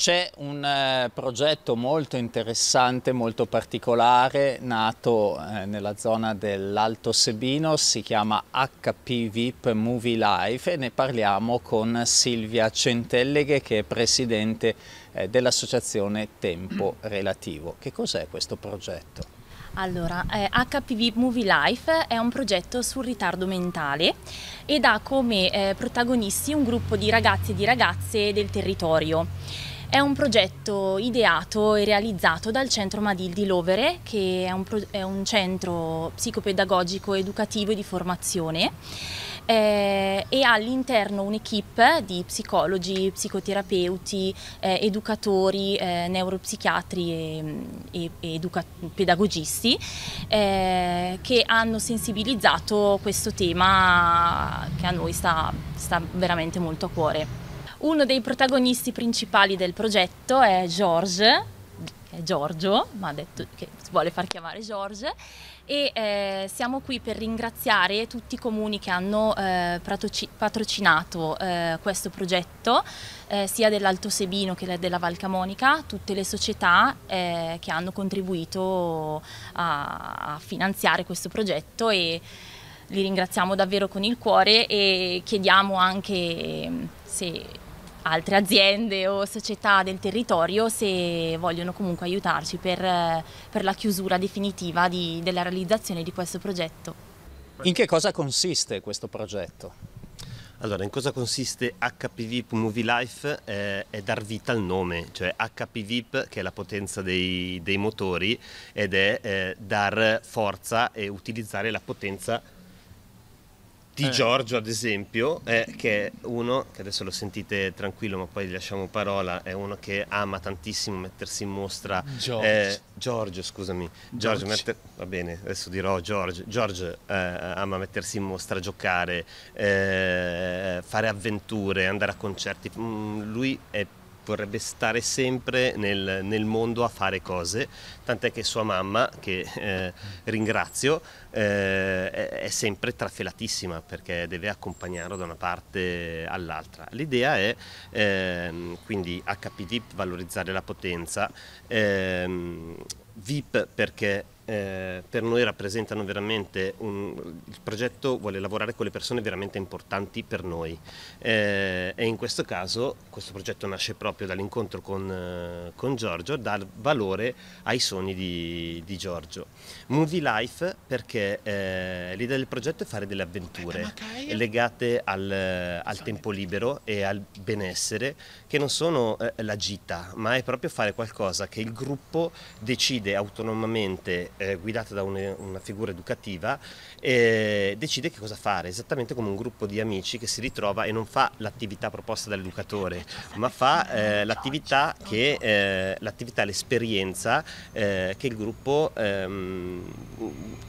C'è un eh, progetto molto interessante, molto particolare, nato eh, nella zona dell'Alto Sebino, si chiama HP VIP Movie Life e ne parliamo con Silvia Centelleghe che è presidente eh, dell'associazione Tempo Relativo. Che cos'è questo progetto? Allora, eh, HPV Movie Life è un progetto sul ritardo mentale ed ha come eh, protagonisti un gruppo di ragazzi e di ragazze del territorio. È un progetto ideato e realizzato dal Centro Madil di Lovere, che è un, è un centro psicopedagogico, educativo e di formazione. Eh, e ha all'interno un'equipe di psicologi, psicoterapeuti, eh, educatori, eh, neuropsichiatri e, e, e pedagogisti eh, che hanno sensibilizzato questo tema che a noi sta, sta veramente molto a cuore. Uno dei protagonisti principali del progetto è George, è Giorgio, ma ha detto che si vuole far chiamare George, e eh, siamo qui per ringraziare tutti i comuni che hanno eh, patrocinato eh, questo progetto, eh, sia dell'Alto Sebino che della Val Camonica, tutte le società eh, che hanno contribuito a, a finanziare questo progetto e li ringraziamo davvero con il cuore e chiediamo anche se altre aziende o società del territorio se vogliono comunque aiutarci per, eh, per la chiusura definitiva di, della realizzazione di questo progetto. In che cosa consiste questo progetto? Allora, in cosa consiste HPV Movie Life? Eh, è dar vita al nome, cioè HPV che è la potenza dei, dei motori ed è eh, dar forza e utilizzare la potenza di eh. Giorgio, ad esempio, è che è uno, che adesso lo sentite tranquillo, ma poi gli lasciamo parola, è uno che ama tantissimo mettersi in mostra. George. Eh, Giorgio, scusami. Giorgio, mette, va bene, adesso dirò Giorgio. Giorgio eh, ama mettersi in mostra, giocare, eh, fare avventure, andare a concerti. Mm, lui è vorrebbe stare sempre nel, nel mondo a fare cose, tant'è che sua mamma, che eh, ringrazio, eh, è, sempre trafelatissima perché deve accompagnarlo da una parte all'altra. L'idea è eh, quindi HPVIP valorizzare la potenza, ehm, VIP perché eh, per noi rappresentano veramente un, il progetto vuole lavorare con le persone veramente importanti per noi eh, e in questo caso questo progetto nasce proprio dall'incontro con, eh, con, Giorgio dal valore ai sogni di, di Giorgio Movie Life perché eh, l'idea del progetto è fare delle avventure legate al, eh, al, tempo libero e al benessere che non sono la gita ma è proprio fare qualcosa che il gruppo decide autonomamente eh, guidata da un, una figura educativa, eh, decide che cosa fare, esattamente come un gruppo di amici che si ritrova e non fa l'attività proposta dall'educatore, ma fa eh, l'attività, che, eh, l'attività, l'esperienza eh, che il gruppo ehm,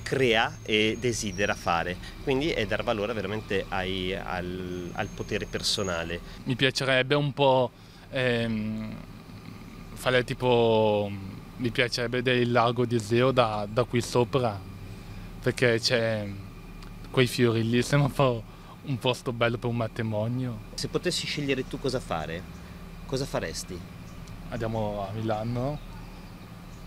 crea e desidera fare. Quindi è dar valore veramente ai, al, al, potere personale. Mi piacerebbe un po' ehm, fare tipo mi piacerebbe vedere il lago di Zeo da, da qui sopra, perché c'è quei fiori lì, sembra un, po un posto bello per un matrimonio. Se potessi scegliere tu cosa fare, cosa faresti? Andiamo a Milano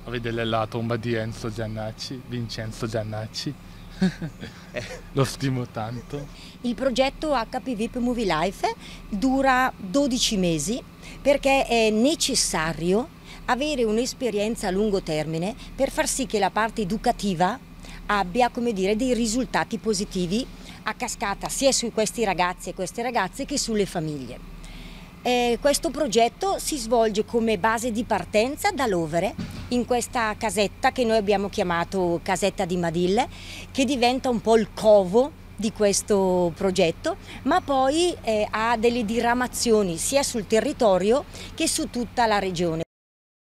a vedere la tomba di Enzo Giannacci, Vincenzo Giannacci. Lo stimo tanto. Il progetto HPVP Movie Life dura 12 mesi perché è necessario avere un'esperienza a lungo termine per far sì che la parte educativa abbia dire, dei risultati positivi a cascata sia su questi ragazzi e queste ragazze che sulle famiglie. Eh, questo progetto si svolge come base di partenza da Lovere in questa casetta che noi abbiamo chiamato Casetta di Madille che diventa un po' il covo di questo progetto ma poi eh, ha delle diramazioni sia sul territorio che su tutta la regione.